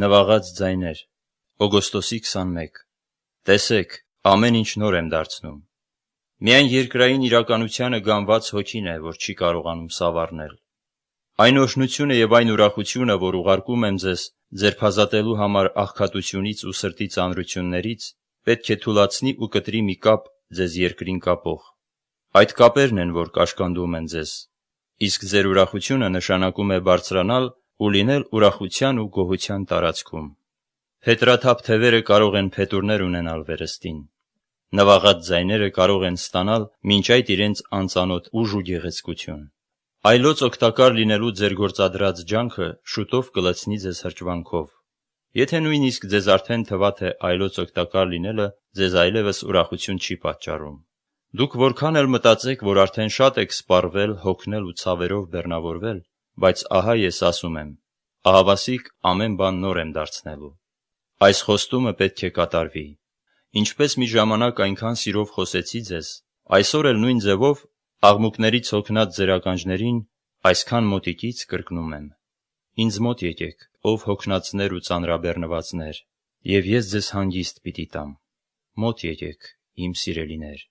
Նվաղած ձայներ օգոստոսի 21 Տեսեք, ամեն ինչ նոր եմ դարձնում։ Միայն երկրային իրականությանը գանված հոգին է, որ չի կարողանում սավառնել։ Այն օշնությունը եւ այն ուրախությունը, որ ուղարկում եմ ձեզ ձերփազատելու համար աղքատությունից ու սրտի ծանրություններից, պետք է թուլացնի ու կտրի մի կապ ձեզ երկրին կապող։ Այդ կապերն են, որ կաշկանդում են ձեզ։ Իսկ ձեր ուրախությունը նշանակում է բարձրանալ ու լինել ուրախության ու գոհության տարածքում։ Փետրաթափ թևերը կարող են փետուրներ ունենալ վերստին։ Նվաղած ձայները կարող են ստանալ մինչ այդ իրենց անծանոթ ուժ ու գեղեցկություն։ Այլոց օգտակար լինելու ձեր գործադրած ջանքը շուտով կլցնի ձեզ հրճվանքով։ Եթե նույնիսկ ձեզ արդեն թվա թե այլոց օգտակար լինելը ձեզ այլևս ուրախություն չի պատճառում։ Դուք որքան էլ մտածեք, որ արդեն շատ եք սպառվել, հոգնել ու ցավերով բեռնավորվել, բայց ահա ես ասում եմ, ահավասիկ ամեն բան նոր եմ դարձնելու։ Այս խոստումը պետք է կատարվի։ Ինչպես մի ժամանակ այնքան սիրով խոսեցի ձեզ, այսօր էլ նույն ձևով աղմուկներից հոգնած ձերականջներին այսքան մոտիկից կրկնում եմ։ Ինձ մոտ եկեք, ով հոգնածներ ու ծանրաբեռնվածներ, եւ ես ձեզ հանգիստ պիտի տամ։ Մոտ եկեք, իմ սիրելիներ։